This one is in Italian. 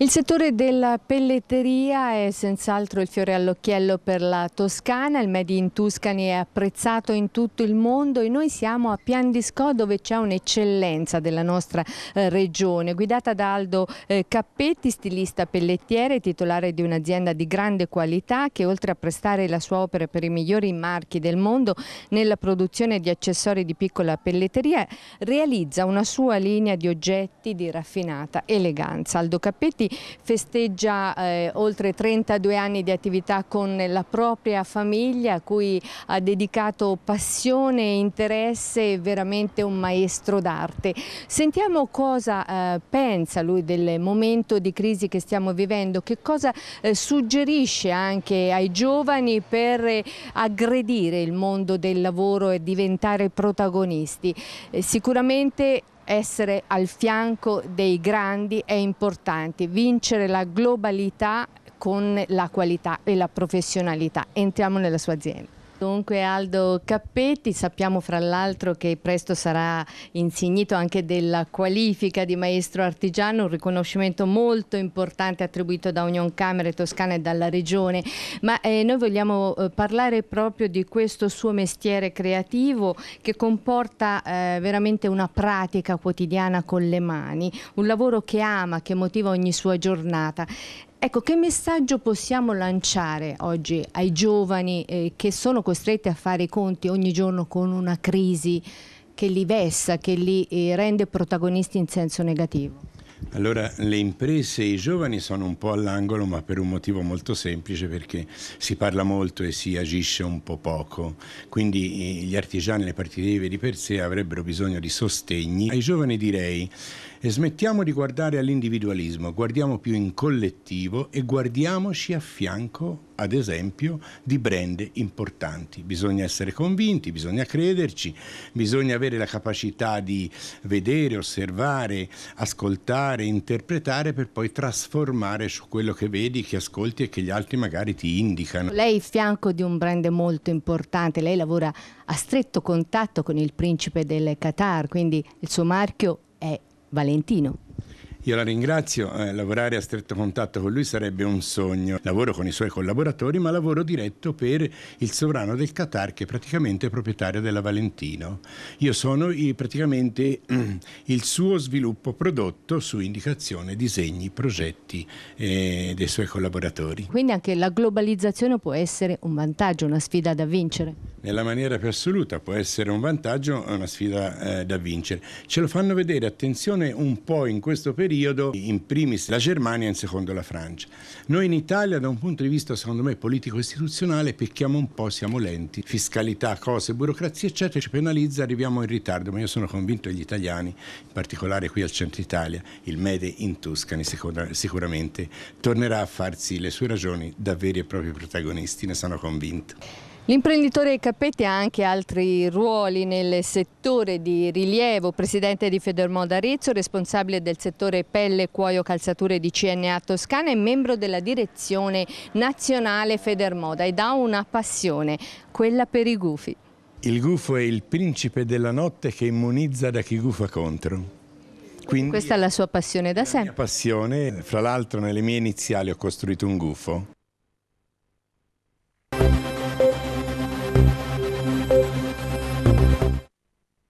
Il settore della pelletteria è senz'altro il fiore all'occhiello per la Toscana, il Made in Tuscany è apprezzato in tutto il mondo e noi siamo a Pian di Scò dove c'è un'eccellenza della nostra eh, regione, guidata da Aldo eh, Cappetti, stilista pellettiere, titolare di un'azienda di grande qualità che oltre a prestare la sua opera per i migliori marchi del mondo nella produzione di accessori di piccola pelletteria, realizza una sua linea di oggetti di raffinata eleganza. Aldo Cappetti festeggia eh, oltre 32 anni di attività con la propria famiglia a cui ha dedicato passione e interesse, veramente un maestro d'arte. Sentiamo cosa eh, pensa lui del momento di crisi che stiamo vivendo, che cosa eh, suggerisce anche ai giovani per eh, aggredire il mondo del lavoro e diventare protagonisti. Eh, sicuramente essere al fianco dei grandi è importante, vincere la globalità con la qualità e la professionalità. Entriamo nella sua azienda. Dunque Aldo Cappetti, sappiamo fra l'altro che presto sarà insignito anche della qualifica di maestro artigiano, un riconoscimento molto importante attribuito da Union Camere Toscana e dalla Regione, ma eh, noi vogliamo eh, parlare proprio di questo suo mestiere creativo che comporta eh, veramente una pratica quotidiana con le mani, un lavoro che ama, che motiva ogni sua giornata. Ecco, che messaggio possiamo lanciare oggi ai giovani eh, che sono costretti a fare i conti ogni giorno con una crisi che li vessa, che li eh, rende protagonisti in senso negativo? Allora, le imprese e i giovani sono un po' all'angolo, ma per un motivo molto semplice, perché si parla molto e si agisce un po' poco. Quindi gli artigiani e le partite IVE di per sé avrebbero bisogno di sostegni. Ai giovani direi e smettiamo di guardare all'individualismo, guardiamo più in collettivo e guardiamoci a fianco, ad esempio, di brand importanti. Bisogna essere convinti, bisogna crederci, bisogna avere la capacità di vedere, osservare, ascoltare fare, interpretare per poi trasformare su quello che vedi, che ascolti e che gli altri magari ti indicano. Lei è fianco di un brand molto importante, lei lavora a stretto contatto con il principe del Qatar, quindi il suo marchio è Valentino. Io la ringrazio, eh, lavorare a stretto contatto con lui sarebbe un sogno. Lavoro con i suoi collaboratori, ma lavoro diretto per il sovrano del Qatar che è praticamente proprietario della Valentino. Io sono eh, praticamente il suo sviluppo prodotto su indicazione, disegni, progetti eh, dei suoi collaboratori. Quindi anche la globalizzazione può essere un vantaggio, una sfida da vincere nella maniera più assoluta, può essere un vantaggio, una sfida eh, da vincere. Ce lo fanno vedere, attenzione, un po' in questo periodo, in primis la Germania in secondo la Francia. Noi in Italia, da un punto di vista, secondo me, politico-istituzionale, pecchiamo un po', siamo lenti, fiscalità, cose, burocrazia, eccetera, ci penalizza, arriviamo in ritardo, ma io sono convinto che gli italiani, in particolare qui al centro Italia, il Mede in Tuscany sicuramente tornerà a farsi le sue ragioni da veri e propri protagonisti, ne sono convinto. L'imprenditore Cappetti ha anche altri ruoli nel settore di rilievo, presidente di Federmoda Arezzo, responsabile del settore pelle, cuoio, calzature di CNA Toscana e membro della direzione nazionale Federmoda ed ha una passione, quella per i gufi. Il gufo è il principe della notte che immunizza da chi gufa contro. Quindi Questa è la sua passione da sempre. La mia passione, fra l'altro nelle mie iniziali ho costruito un gufo